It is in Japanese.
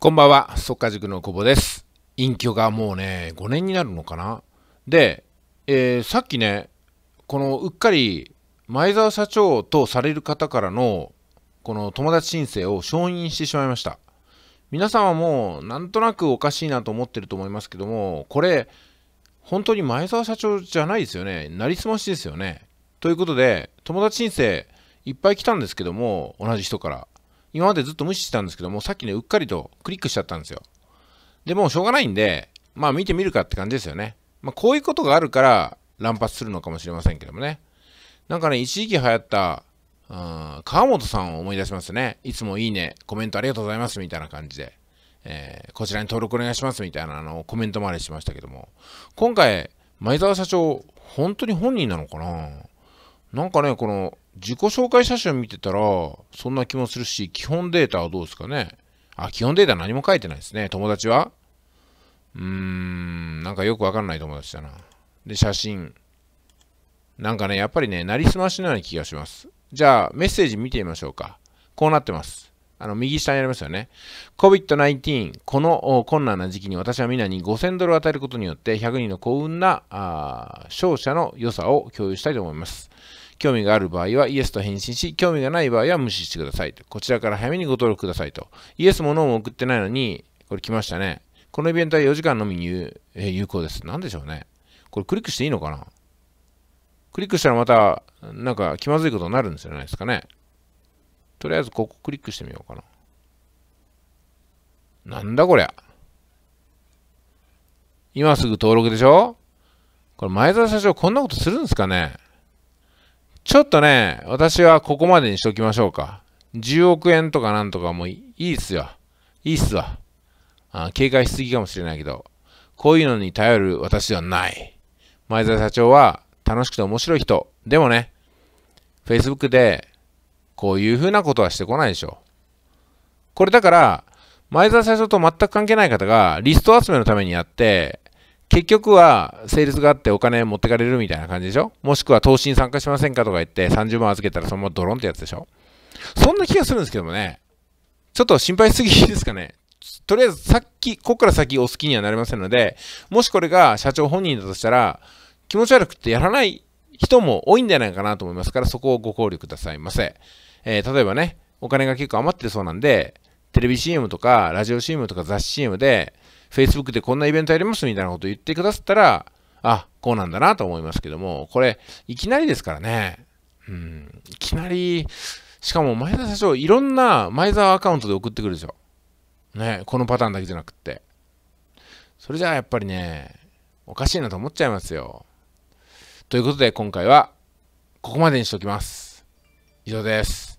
こんばんは、速稼塾の久保です。隠居がもうね、5年になるのかなで、えー、さっきね、このうっかり前澤社長とされる方からのこの友達申請を承認してしまいました。皆さんはもうなんとなくおかしいなと思ってると思いますけども、これ、本当に前澤社長じゃないですよね。なりすましですよね。ということで、友達申請いっぱい来たんですけども、同じ人から。今までずっと無視してたんですけども、さっきね、うっかりとクリックしちゃったんですよ。でもうしょうがないんで、まあ見てみるかって感じですよね。まあこういうことがあるから乱発するのかもしれませんけどもね。なんかね、一時期流行った、うん、川本さんを思い出しますね。いつもいいね、コメントありがとうございますみたいな感じで、えー、こちらに登録お願いしますみたいなあのコメントまでしましたけども、今回、前澤社長、本当に本人なのかななんかね、この自己紹介写真見てたら、そんな気もするし、基本データはどうですかね。あ、基本データ何も書いてないですね。友達はうーん、なんかよくわかんない友達だな。で、写真。なんかね、やっぱりね、なりすましのような気がします。じゃあ、メッセージ見てみましょうか。こうなってます。あの、右下にありますよね。COVID-19、この困難な時期に私は皆に5000ドルを与えることによって、100人の幸運な、あ勝者の良さを共有したいと思います。興味がある場合はイエスと返信し、興味がない場合は無視してくださいこちらから早めにご登録くださいと。イエスもノーも送ってないのに、これ来ましたね。このイベントは4時間のみ有,、えー、有効です。なんでしょうね。これクリックしていいのかなクリックしたらまた、なんか気まずいことになるんじゃないですかね。とりあえずここクリックしてみようかな。なんだこりゃ。今すぐ登録でしょこれ前澤社長こんなことするんですかねちょっとね、私はここまでにしときましょうか。10億円とかなんとかもいいっすよ。いいっすわあ。警戒しすぎかもしれないけど、こういうのに頼る私ではない。前澤社長は楽しくて面白い人。でもね、Facebook でこういうふうなことはしてこないでしょ。これだから、前澤社長と全く関係ない方がリスト集めのためにやって、結局はセールスがあってお金持ってかれるみたいな感じでしょもしくは投資に参加しませんかとか言って30万預けたらそのままドロンってやつでしょそんな気がするんですけどもね。ちょっと心配すぎですかね。とりあえずさっき、ここから先お好きにはなりませんので、もしこれが社長本人だとしたら、気持ち悪くてやらない人も多いんじゃないかなと思いますから、そこをご考慮くださいませ。えー、例えばね、お金が結構余ってるそうなんで、テレビ CM とか、ラジオ CM とか雑誌 CM で、Facebook でこんなイベントやりますみたいなこと言ってくださったら、あ、こうなんだなと思いますけども、これ、いきなりですからね。うん、いきなり、しかも前田社長、いろんな前澤アカウントで送ってくるでしょ。ね、このパターンだけじゃなくって。それじゃあやっぱりね、おかしいなと思っちゃいますよ。ということで今回は、ここまでにしておきます。以上です。